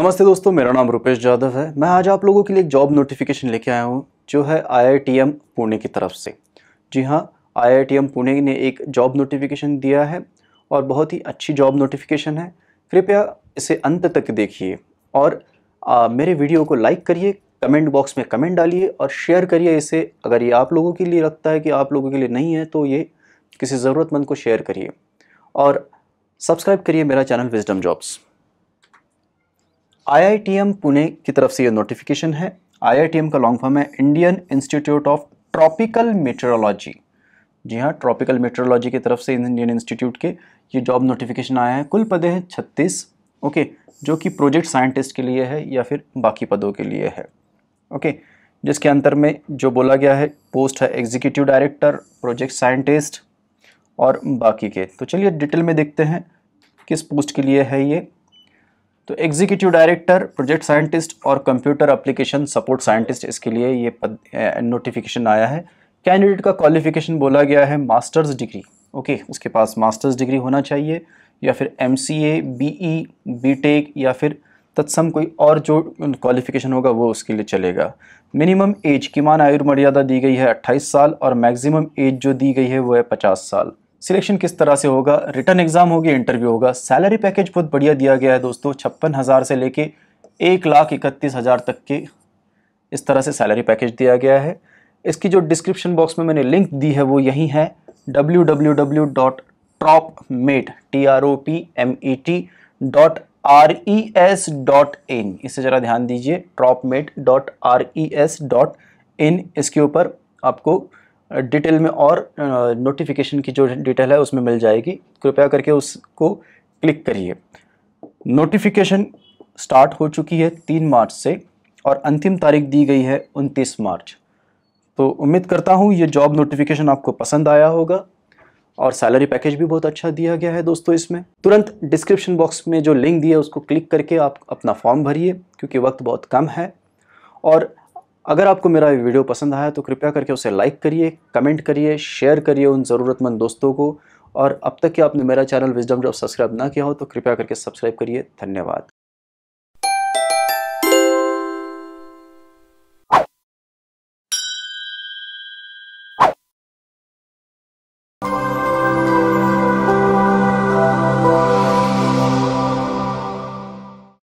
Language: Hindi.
नमस्ते दोस्तों मेरा नाम रुपेश यादव है मैं आज आप लोगों के लिए एक जॉब नोटिफिकेशन लेके आया हूँ जो है आईआईटीएम पुणे की तरफ से जी हाँ आईआईटीएम पुणे ने एक जॉब नोटिफिकेशन दिया है और बहुत ही अच्छी जॉब नोटिफिकेशन है कृपया इसे अंत तक देखिए और आ, मेरे वीडियो को लाइक करिए कमेंट बॉक्स में कमेंट डालिए और शेयर करिए इसे अगर ये आप लोगों के लिए लगता है कि आप लोगों के लिए नहीं है तो ये किसी ज़रूरतमंद को शेयर करिए और सब्सक्राइब करिए मेरा channel wisdom jobs IITM Pune की तरफ से ये नोटिफिकेशन है आईआईटीएम का लॉन्ग फॉर्म है Indian institute of tropical meteorology जी हाँ ट्रॉपिकल मेट्रोलॉजी की तरफ से इंडियन इंस्टीट्यूट के ये जॉब नोटिफिकेशन आया है कुल पदे हैं छत्तीस ओके जो कि प्रोजेक्ट साइंटिस्ट के लिए है या फिर बाकी पदों के लिए है ओके जिसके अंतर में जो बोला गया है पोस्ट है एग्जीक्यूटिव डायरेक्टर प्रोजेक्ट साइंटिस्ट और बाकी के तो चलिए डिटेल में देखते हैं किस पोस्ट के लिए है ये तो एग्जीक्यूटिव डायरेक्टर प्रोजेक्ट साइंटिस्ट और कंप्यूटर अप्लीकेशन सपोर्ट साइंटिस्ट इसके लिए ये पद नोटिफिकेशन आया है कैंडिडेट का क्वालिफिकेशन बोला गया है मास्टर्स डिग्री ओके उसके पास मास्टर्स डिग्री होना चाहिए या फिर M C A B E B tech या फिर तत्सम कोई और जो क्वालिफिकेशन होगा वो उसके लिए चलेगा मिनिमम एज की मान आयु मर्यादा दी गई है 28 साल और मैक्सिमम एज जो दी गई है वो है 50 साल सिलेक्शन किस तरह से होगा रिटर्न एग्ज़ाम होगी इंटरव्यू होगा सैलरी पैकेज बहुत बढ़िया दिया गया है दोस्तों छप्पन हज़ार से लेके एक लाख इकतीस हज़ार तक के इस तरह से सैलरी पैकेज दिया गया है इसकी जो डिस्क्रिप्शन बॉक्स में मैंने लिंक दी है वो यही है W W W dot trop met T R O P M E T dot R E S dot in इसे ज़रा ध्यान दीजिए trop met dot R E S dot in इसके ऊपर आपको डिटेल में और नोटिफिकेशन की जो डिटेल है उसमें मिल जाएगी कृपया करके उसको क्लिक करिए नोटिफिकेशन स्टार्ट हो चुकी है तीन मार्च से और अंतिम तारीख दी गई है उनतीस मार्च तो उम्मीद करता हूँ ये जॉब नोटिफिकेशन आपको पसंद आया होगा और सैलरी पैकेज भी बहुत अच्छा दिया गया है दोस्तों इसमें तुरंत डिस्क्रिप्शन बॉक्स में जो लिंक दिया उसको क्लिक करके आप अपना फॉर्म भरिए क्योंकि वक्त बहुत कम है और अगर आपको मेरा वीडियो पसंद आया तो कृपया करके उसे लाइक करिए कमेंट करिए शेयर करिए उन ज़रूरतमंद दोस्तों को और अब तक कि आपने मेरा चैनल विजडम जब सब्सक्राइब ना किया हो तो कृपया करके सब्सक्राइब करिए धन्यवाद